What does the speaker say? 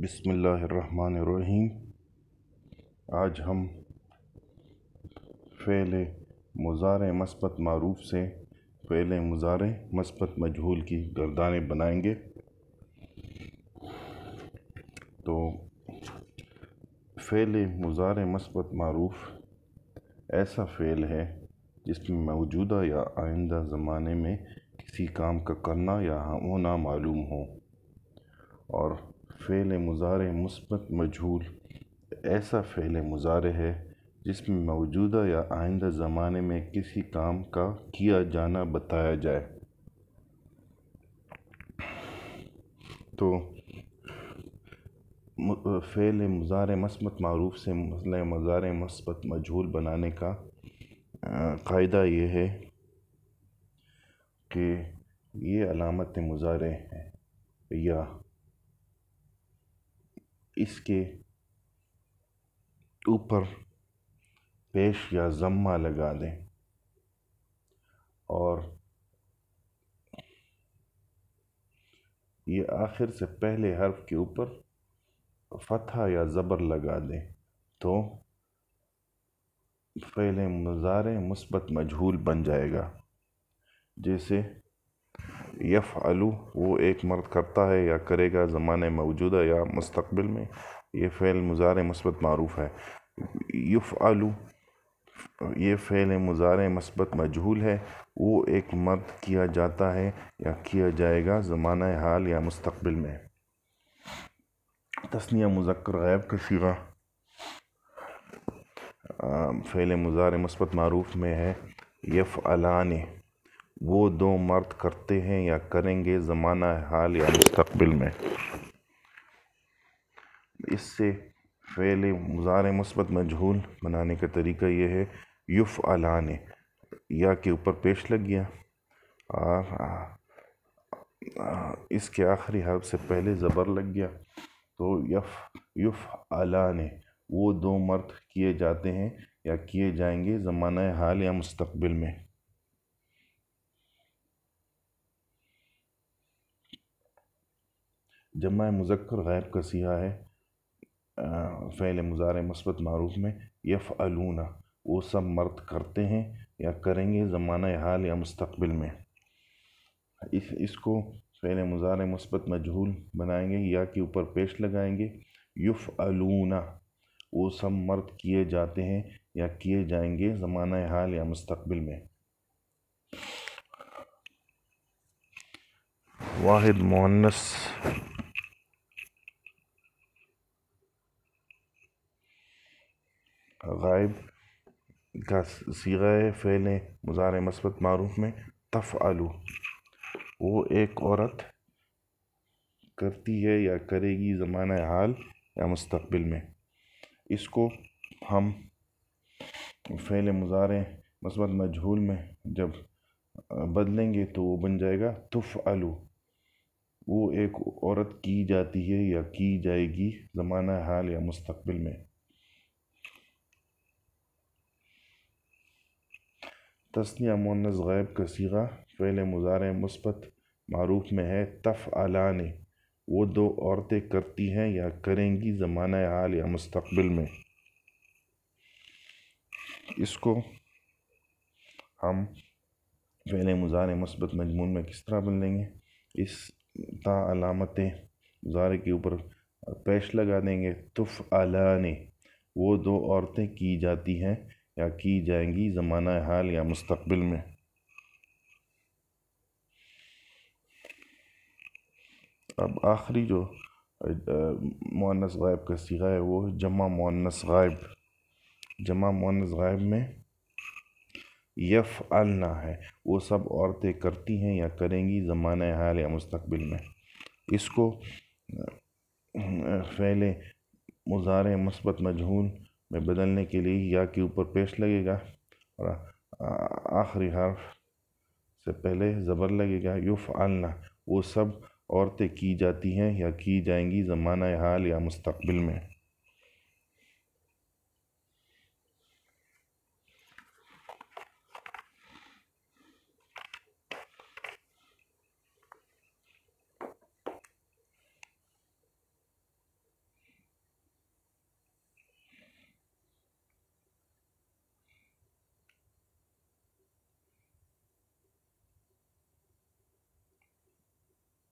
बिसमीम आज हम फ़ेल मज़ार मस्बत मरूफ़ से फ़ेल मज़ार मस्बत मजहूल की गर्दानें बनाएंगे तो फ़ेल मज़ार मस्बत मरूफ़ ऐसा फ़ेल है जिसमें मौजूदा या आइंदा ज़माने में किसी काम का करना या होना मालूम हो फ़ेल मुज़ार मुस्बत मजहूल ऐसा फ़ेल मुज़ार है जिसमें मौजूदा या आइंदा ज़माने में किसी काम का किया जाना बताया जाए तो फ़ेल मज़ार मस्बत मरूफ से मसल मज़ार मस्बत मजहूल बनाने का कायदा ये है कि ये अलामत मुज़ारे हैं या इसके ऊपर पेश या ज़म्मा लगा दें और ये आखिर से पहले हर्फ के ऊपर फतह या ज़बर लगा दें तो फैले मज़ारे मुस्बत मजहूल बन जाएगा जैसे यफ़ आलू वो एक मर्द करता है या करेगा ज़माने मौजूदा या मुस्तबिल में ये फ़ैल मुजार मस्बत मरूफ़ है यफ़ आलू ये फ़ैल मुजार मस्बत मजहूल है वो एक मर्द किया जाता है या किया जाएगा ज़माना हाल या मुस्तबिल में तस्निया मुजक्र गैब का सिवा फ़ैल मुजार मस्बत मरूफ़ में है यफ़ अलान वो दो मर्द करते हैं या करेंगे ज़माना हाल या मुस्तबिल में इससे फैले मुजार मस्बत मजहूल बनाने का तरीका ये है युफ अलाने या के ऊपर पेश लग गया और इसके आखिरी हर्फ से पहले ज़बर लग गया तो यफ युफ अलाने वो दो मर्द किए जाते हैं या किए जाएंगे ज़माना हाल या मुस्तबिल में जमा मुजक्र गैब का सिया है फ़ैल मुजार मस्बत मरूफ में यफ़ अलूना वो सब मर्द करते हैं या करेंगे ज़माना हाल या मुस्तबिल में इस इसको फ़ैल मुजार मस्बत मजहूल बनाएंगे या के ऊपर पेश लगाएंगे युफ़ अलूना वो सब मर्द किए जाते हैं या किए जाएंगे ज़माना हाल या मुस्तबिल में वाहिद मोहनस गायब का सीगा फ़ेल मुज़ार मस्बत मरूफ में तफ़ आलू वो एक औरत करती है या करेगी ज़माना हाल या मुस्तबिल में इसको हम फ़ेल मुज़ार मस्बत मजहूल में जब बदलेंगे तो वो बन जाएगा तुफ़ आलू वो एक औरत की जाती है या की जाएगी ज़माना हाल या मुस्तबिल में তাসনিয়া মনন গায়ব কাসীরা ফেলে মুজারে মুসবাত মারুফ মে হ তফআলানে ও দো औरतें करती हैं या करेंगी ज़माना याल या मुस्तक़बिल में इसको हम फेल मुजारे मुसबत मযмун মে কিসরা বান্দেঙ্গে ইস তা আলামতে জারے কে উপর পেশ লাগা দেনগে তফআলানে ও দো औरतें की जाती हैं या की जाएंगी ज़माना हाल या मुस्तबिल में अब आखिरी जो मुअन्नस गायब का सीखा है वो जमा मुअन्नस गायब जमा मुअन्नस गायब में यफ़ अलना है वो सब औरतें करती हैं या करेंगी ज़माना हाल या मुस्तबिल में इसको फैले मुजार मस्बत मजहून में बदलने के लिए या के ऊपर पेश लगेगा और आखिरी हर्फ से पहले ज़बर लगेगा युफ आलना वो सब औरतें की जाती हैं या की जाएंगी ज़माना हाल या मुस्तबिल में